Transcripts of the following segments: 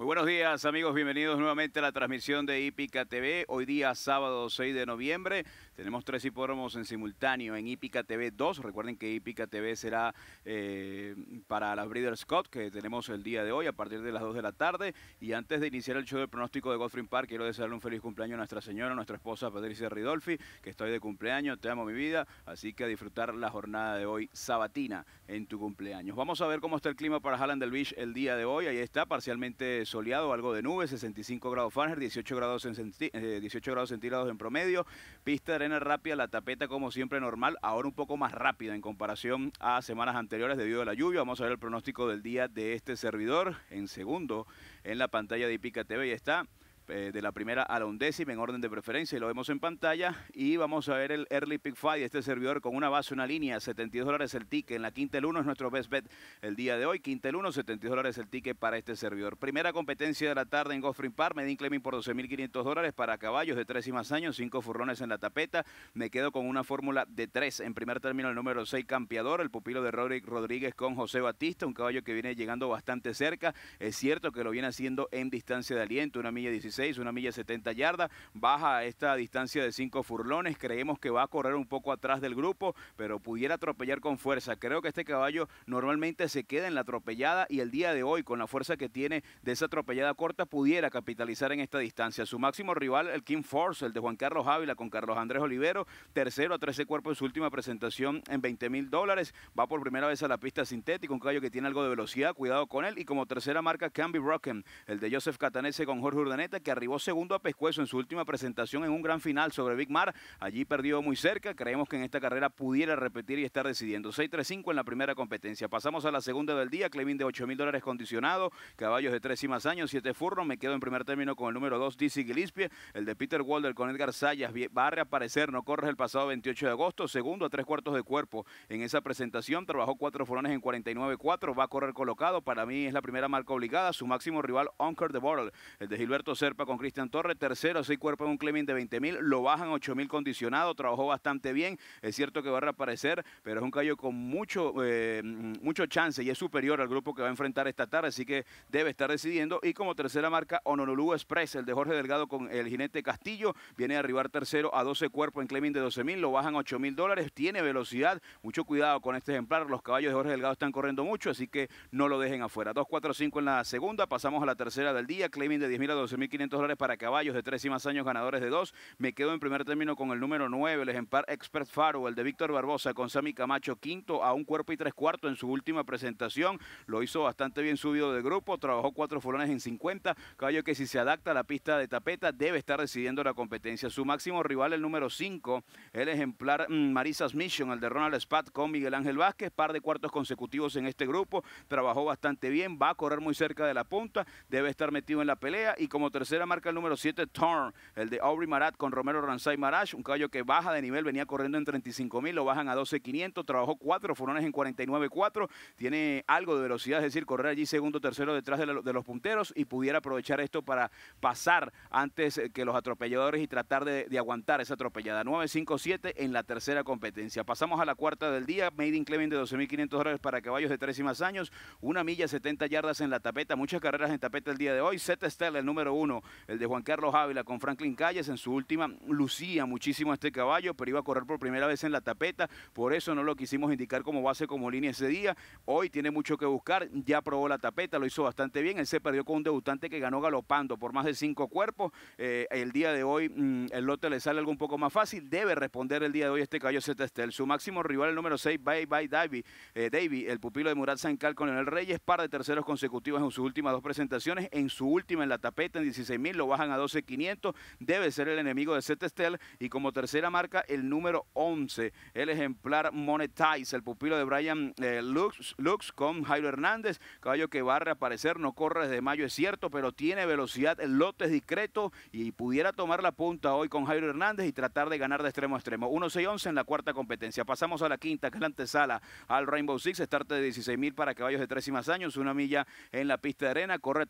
Muy buenos días amigos, bienvenidos nuevamente a la transmisión de Hípica TV, hoy día sábado 6 de noviembre. Tenemos tres hipódromos en simultáneo en Hípica TV 2. Recuerden que ipica TV será eh, para las Breeders' Cup que tenemos el día de hoy a partir de las 2 de la tarde. Y antes de iniciar el show de pronóstico de Godfrey Park, quiero desearle un feliz cumpleaños a nuestra señora, a nuestra esposa Patricia Ridolfi, que estoy de cumpleaños, te amo mi vida. Así que a disfrutar la jornada de hoy sabatina en tu cumpleaños. Vamos a ver cómo está el clima para Hallandel Beach el día de hoy. Ahí está, parcialmente soleado, algo de nubes, 65 grados Fahrenheit, 18 grados, 18 eh, centígrados en promedio. Pista de rápida, la tapeta como siempre normal, ahora un poco más rápida en comparación a semanas anteriores debido a la lluvia. Vamos a ver el pronóstico del día de este servidor en segundo en la pantalla de Ipica TV. y está eh, de la primera a la undécima en orden de preferencia y lo vemos en pantalla. Y vamos a ver el early pick five, este servidor con una base, una línea, 72 dólares el ticket. En la quinta el 1 es nuestro best bet el día de hoy. Quinta el 1, 72 dólares el ticket para este servidor. Primera competencia de la tarde en goffrey Park, Medin Clemín por 12.500 dólares para caballos de tres y más años, cinco furrones en la tapeta. Me quedo con una fórmula de 3, En primer término el número 6, Campeador, el pupilo de Roderick Rodríguez con José Batista, un caballo que viene llegando bastante cerca. Es cierto que lo viene haciendo en distancia de aliento, una milla 16 una milla 70 yardas, baja a esta distancia de 5 furlones, creemos que va a correr un poco atrás del grupo, pero pudiera atropellar con fuerza. Creo que este caballo normalmente se queda en la atropellada y el día de hoy, con la fuerza que tiene de esa atropellada corta, pudiera capitalizar en esta distancia. Su máximo rival, el King Force, el de Juan Carlos Ávila con Carlos Andrés Olivero, tercero a 13 cuerpos en su última presentación en 20 mil dólares. Va por primera vez a la pista sintética, un caballo que tiene algo de velocidad, cuidado con él. Y como tercera marca, Camby Rockham, el de Joseph Catanese con Jorge Urdaneta, que arribó segundo a Pescuezo en su última presentación en un gran final sobre Big Mar. Allí perdió muy cerca. Creemos que en esta carrera pudiera repetir y estar decidiendo. 6-3-5 en la primera competencia. Pasamos a la segunda del día. Clevin de 8 mil dólares condicionado. Caballos de tres y más años. 7 furros. Me quedo en primer término con el número 2, Dizzy Gillespie. El de Peter Walder con Edgar Sayas. Va a reaparecer. No corres el pasado 28 de agosto. Segundo a tres cuartos de cuerpo en esa presentación. Trabajó cuatro furones en 49-4. Va a correr colocado. Para mí es la primera marca obligada. Su máximo rival, Onker de Bottle. El de Gilberto Serpa con Cristian Torre, tercero, seis un un de 20 mil, lo bajan 8 mil condicionado, trabajó bastante bien, es cierto que va a reaparecer, pero es un callo con mucho, eh, mucho chance y es superior al grupo que va a enfrentar esta tarde, así que debe estar decidiendo. Y como tercera marca, Honolulu Express, el de Jorge Delgado con el jinete Castillo, viene a arribar tercero a 12 cuerpos en Cleming de 12 mil, lo bajan 8 mil dólares, tiene velocidad, mucho cuidado con este ejemplar, los caballos de Jorge Delgado están corriendo mucho, así que no lo dejen afuera. 2-4-5 en la segunda, pasamos a la tercera del día, Cleming de 10 mil a 12 mil dólares para caballos de tres y más años ganadores de dos. Me quedo en primer término con el número 9, el ejemplar Expert Faro, el de Víctor Barbosa con Sammy Camacho, quinto a un cuerpo y tres cuartos en su última presentación. Lo hizo bastante bien subido de grupo, trabajó cuatro fulones en 50. Caballo que si se adapta a la pista de tapeta debe estar decidiendo la competencia. Su máximo rival, el número 5, el ejemplar mm, Marisas Mission, el de Ronald Spat con Miguel Ángel Vázquez, par de cuartos consecutivos en este grupo. Trabajó bastante bien, va a correr muy cerca de la punta, debe estar metido en la pelea y como tercer tercera marca el número 7, Torn, el de Aubrey Marat con Romero Ransay Marash, un caballo que baja de nivel, venía corriendo en 35 mil, lo bajan a 12.500, trabajó cuatro furones en 49.4, tiene algo de velocidad, es decir, correr allí segundo, tercero detrás de, los punteros y pudiera aprovechar esto para pasar antes eh, que los atropelladores y tratar de, aguantar esa atropellada. 9.57 en la tercera competencia. Pasamos a la cuarta del día, Made in Clement de 12.500 dólares para caballos de tres y más años, una milla 70 yardas en la tapeta, muchas carreras en tapeta el día de hoy, Set Stella el número uno, el de Juan Carlos Ávila con Franklin Calles en su última lucía muchísimo este caballo, pero iba a correr por primera vez en la tapeta, por eso no lo quisimos indicar como base como línea ese día. Hoy tiene mucho que buscar, ya probó la tapeta, lo hizo bastante bien, él se perdió con un debutante que ganó galopando por más de cinco cuerpos. Eh, el día de hoy mm, el lote le sale algo un poco más fácil, debe responder el día de hoy este caballo Zestel, Su máximo rival, el número 6, Bye Bye Davy, eh, el pupilo de Murat Sancal con el Reyes, par de terceros consecutivos en sus últimas dos presentaciones, en su última en la tapeta en 16 mil, lo bajan a 12.500, debe ser el enemigo de Setestel y como tercera marca el número 11, el ejemplar Monetize, el pupilo de Brian eh, Lux, con Jairo Hernández, caballo que va a reaparecer, no corre desde mayo, es cierto, pero tiene velocidad, el lote es discreto y pudiera tomar la punta hoy con Jairo Hernández y tratar de ganar de extremo a extremo. 1-6-11 en la cuarta competencia. Pasamos a la quinta, que es la antesala al Rainbow Six, estarte de 16.000 para caballos de tres y más años, una milla en la pista de arena, corre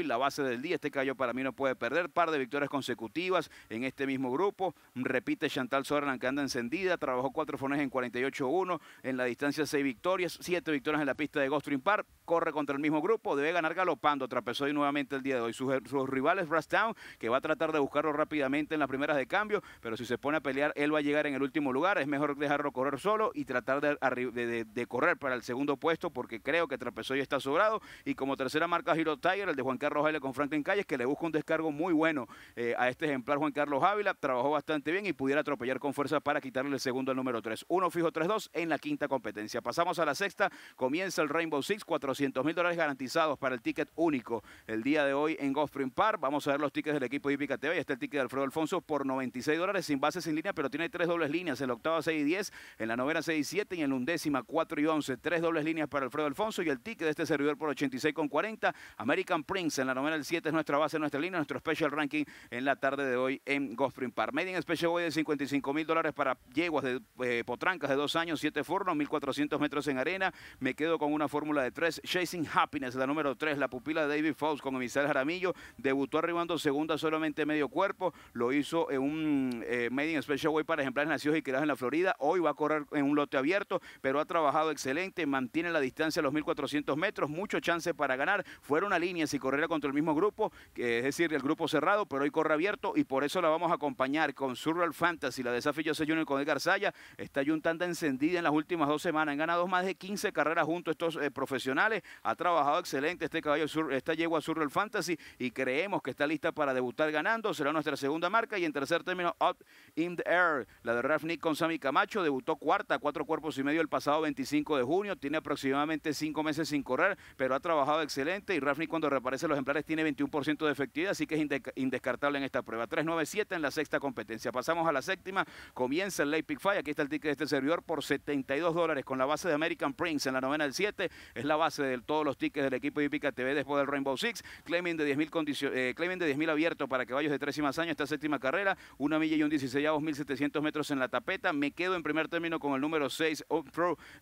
y la base del día, este caballo para mí no puede perder. Par de victorias consecutivas en este mismo grupo. Repite Chantal Sorlan que anda encendida. Trabajó cuatro fones en 48-1. En la distancia seis victorias. Siete victorias en la pista de Gulfstream Park. Corre contra el mismo grupo. Debe ganar galopando. Trapezó nuevamente el día de hoy. Sus, sus rivales, Rustown, que va a tratar de buscarlo rápidamente en las primeras de cambio. Pero si se pone a pelear, él va a llegar en el último lugar. Es mejor dejarlo correr solo y tratar de, correr para el segundo puesto porque creo que Trapezoid está sobrado. Y como tercera marca Giro Tiger, el de Juan Carlos Jale con Franklin Calles, que le busca un descargo muy bueno eh, a este ejemplar Juan Carlos Ávila. Trabajó bastante bien y pudiera atropellar con fuerza para quitarle el segundo al número 3. Uno fijo 3-2 en la quinta competencia. Pasamos a la sexta. Comienza el Rainbow Six. 400 mil dólares garantizados para el ticket único el día de hoy en Spring Park. Vamos a ver los tickets del equipo de Ipica TV. está el ticket de Alfredo Alfonso por 96 dólares sin bases sin línea, pero tiene tres dobles líneas. En la octava 6 y 10, en la novena 6 y 7 y en el undécima 4 y 11. Tres dobles líneas para Alfredo Alfonso y el ticket de este servidor por 86 con 40. American Prince en la novena el 7 es nuestra base, nuestra línea, nuestro special ranking en la tarde de hoy en Gospring Park. Median Special Way de 55 mil dólares para yeguas de eh, potrancas de dos años, siete fornos, 1400 metros en arena. Me quedo con una fórmula de tres. Chasing Happiness, la número tres, la pupila de David Faust con Emisal Jaramillo. Debutó arribando segunda solamente medio cuerpo. Lo hizo en un eh, Made Median Special Way para ejemplares nacidos y criados en la Florida. Hoy va a correr en un lote abierto, pero ha trabajado excelente, mantiene la distancia a los 1400 metros, mucho chance para ganar. fueron una línea si corriera contra el mismo grupo, que es decir, el grupo cerrado, pero hoy corre abierto y por eso la vamos a acompañar con Surreal Fantasy, la desafío se Junior con Edgar Saya. Está yuntando encendida en las últimas dos semanas. Han ganado más de 15 carreras juntos estos eh, profesionales. Ha trabajado excelente este caballo, sur, esta yegua Surreal Fantasy y creemos que está lista para debutar ganando. Será nuestra segunda marca y en tercer término, Up in the Air, la de Rafnik con Sammy Camacho. Debutó cuarta, cuatro cuerpos y medio el pasado 25 de junio. Tiene aproximadamente cinco meses sin correr, pero ha trabajado excelente y Rafnik, cuando reaparece los ejemplares tiene 21% de efectividad así que es indescartable en esta prueba. 397 en la sexta competencia. Pasamos a la séptima, comienza el Late Pick Five. Aquí está el ticket de este servidor por 72 dólares con la base de American Prince en la novena del 7. Es la base de todos los tickets del equipo de Ipica TV después del Rainbow Six. Claiming de 10.000 eh, de 10.000 abierto para caballos de tres y más años. Esta séptima carrera, una milla y un 16 a 2.700 metros en la tapeta. Me quedo en primer término con el número 6, Up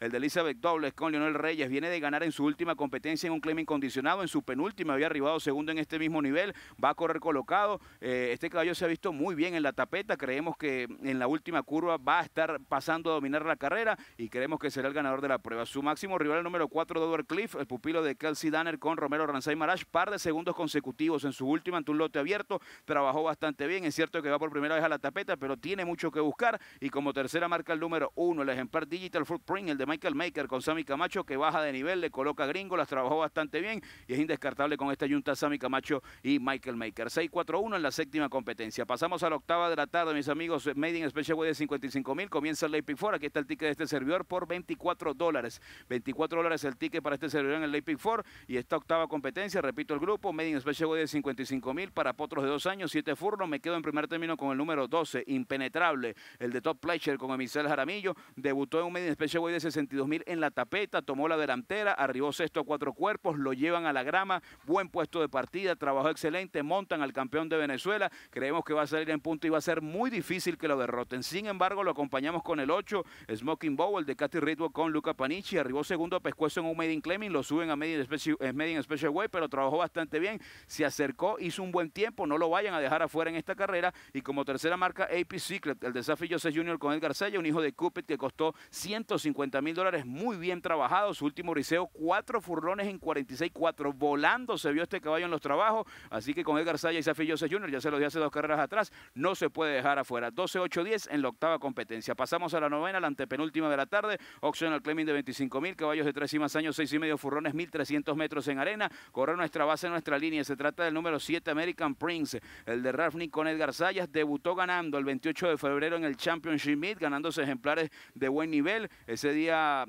el de Elizabeth Dobles con Leonel Reyes. Viene de ganar en su última competencia en un claiming condicionado. En su penúltima había arribado segundo en este mismo nivel va a correr colocado. Eh, este caballo se ha visto muy bien en la tapeta, creemos que en la última curva va a estar pasando a dominar la carrera y creemos que será el ganador de la prueba. Su máximo rival, el número 4, Dover Cliff, el pupilo de Kelsey Danner con Romero Ranzai Marash, par de segundos consecutivos en su última ante un lote abierto, trabajó bastante bien, es cierto que va por primera vez a la tapeta, pero tiene mucho que buscar y como tercera marca el número 1, el ejemplar Digital Footprint, el de Michael Maker con Sammy Camacho, que baja de nivel, le coloca gringo, las trabajó bastante bien y es indescartable con esta yunta Sammy Camacho y Michael Maker. 6-4-1 en la séptima competencia. Pasamos a la octava de la tarde, mis amigos. Made in Special Way de 55 mil. Comienza el Late Pick 4. Aquí está el ticket de este servidor por 24 dólares. 24 dólares el ticket para este servidor en el Late Pick 4. Y esta octava competencia, repito el grupo, Made in Special Way de 55 mil para potros de dos años, siete furnos. Me quedo en primer término con el número 12, impenetrable. El de Top Pleasure con Emicel Jaramillo. Debutó en un Made in Special Way de 62 mil en la tapeta. Tomó la delantera. Arribó sexto a cuatro cuerpos. Lo llevan a la grama. Buen puesto de partida. Trabajó excelente montan al campeón de Venezuela. Creemos que va a salir en punto y va a ser muy difícil que lo derroten. Sin embargo, lo acompañamos con el 8, Smoking Bowl, de Cathy Ridwell con Luca Panichi. Arribó segundo a pescuezo en un Made in Clemming, lo suben a Made in Special, eh, Way, pero trabajó bastante bien. Se acercó, hizo un buen tiempo, no lo vayan a dejar afuera en esta carrera. Y como tercera marca, AP Secret, el desafío José Junior con Edgar Sella, un hijo de Cupid que costó 150 mil dólares, muy bien trabajado. Su último riseo, cuatro furrones en 46, cuatro volando se vio este caballo en los trabajos. Así Así que con Edgar Sallas y Safi Jose Jr., ya se los di hace dos carreras atrás, no se puede dejar afuera. 12-8-10 en la octava competencia. Pasamos a la novena, la antepenúltima de la tarde. al Clemming de 25.000, caballos de tres y más años, seis y medio furrones, 1300 metros en arena. Corre nuestra base, nuestra línea. Se trata del número 7, American Prince, el de Rafnik con Edgar Sayas. Debutó ganando el 28 de febrero en el Championship Meet, ganándose ejemplares de buen nivel. Ese día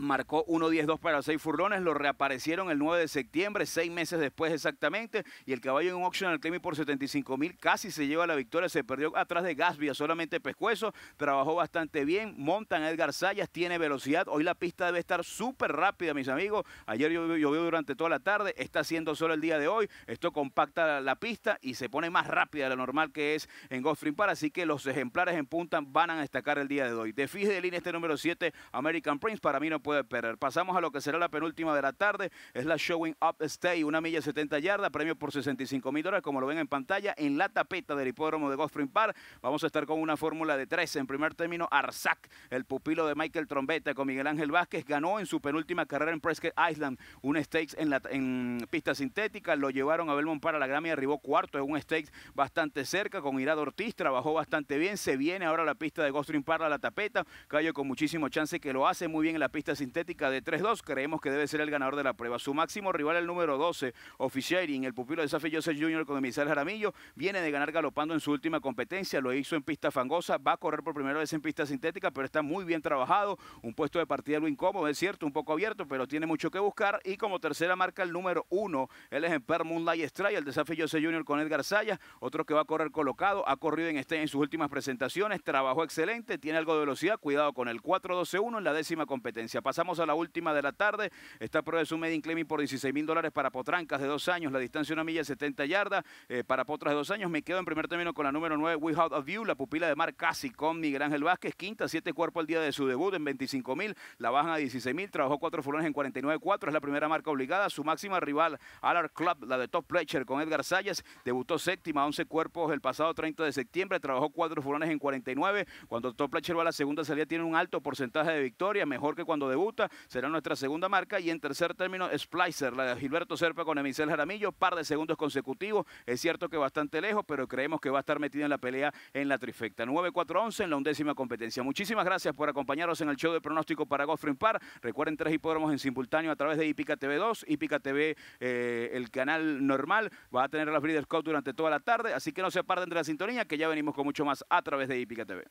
marcó 10 2 para 6 furlones, lo reaparecieron el 9 de septiembre, seis meses después exactamente, y el caballo en un auction al claim por 75 mil casi se lleva la victoria, se perdió atrás de Gasbia, solamente Pescuezo, trabajó bastante bien, montan Edgar Sayas, tiene velocidad, hoy la pista debe estar súper rápida, mis amigos, ayer llovió durante toda la tarde, está haciendo solo el día de hoy, esto compacta la pista y se pone más rápida de lo normal que es en Godfrey Park, así que los ejemplares en punta van a destacar el día de hoy. De fije de línea este número 7, American Prince, para mí no puede de perder. Pasamos a lo que será la penúltima de la tarde, es la Showing Up Stay, una milla 70 yardas, premio por 65 mil dólares, como lo ven en pantalla, en la tapeta del hipódromo de Gotham Park. Vamos a estar con una fórmula de tres En primer término, Arzac, el pupilo de Michael Trombeta con Miguel Ángel Vázquez, ganó en su penúltima carrera en presque Island un stakes en, la, en pista sintética, lo llevaron a Belmont para la Grammy, arribó cuarto en un stakes bastante cerca con Irado Ortiz, trabajó bastante bien, se viene ahora la pista de Gotham Park a la tapeta, Cayo con muchísimo chance que lo hace muy bien en la pista sintética de 3-2. Creemos que debe ser el ganador de la prueba. Su máximo rival, el número 12, Officiating, el pupilo de Safi Joseph Jr. con Emisal Jaramillo, viene de ganar galopando en su última competencia. Lo hizo en pista fangosa, va a correr por primera vez en pista sintética, pero está muy bien trabajado. Un puesto de partida lo incómodo, es cierto, un poco abierto, pero tiene mucho que buscar. Y como tercera marca, el número 1, el ejemplar Moonlight Strike, el de Safi Joseph Jr. con Edgar Sayas, otro que va a correr colocado, ha corrido en este en sus últimas presentaciones, trabajo excelente, tiene algo de velocidad, cuidado con el 4-12-1 en la décima competencia. Pasamos a la última de la tarde. Esta prueba es un in claiming por 16 mil dólares para potrancas de dos años. La distancia una milla 70 yardas. Eh, para potras de dos años me quedo en primer término con la número 9, Without a View, la pupila de Mar Casi con Miguel Ángel Vázquez. Quinta, siete cuerpos al día de su debut en 25 mil. La bajan a 16 mil. Trabajó cuatro furones en 49.4. Es la primera marca obligada. Su máxima rival, alar Club, la de Top Pletcher con Edgar Sayas. Debutó séptima, 11 cuerpos el pasado 30 de septiembre. Trabajó cuatro furones en 49. Cuando Top Fletcher va a la segunda salida tiene un alto porcentaje de victoria. Mejor que cuando debuta, será nuestra segunda marca. Y en tercer término, Splicer, la de Gilberto Serpa con Emicel Jaramillo, par de segundos consecutivos. Es cierto que bastante lejos, pero creemos que va a estar metido en la pelea en la trifecta. 9-4-11 en la undécima competencia. Muchísimas gracias por acompañarnos en el show de pronóstico para Golf Par. Recuerden tres hipódromos en simultáneo a través de Ipica TV 2, Ipica TV, eh, el canal normal. Va a tener a las Breeders' Cup durante toda la tarde, así que no se aparten de la sintonía, que ya venimos con mucho más a través de Ipica TV.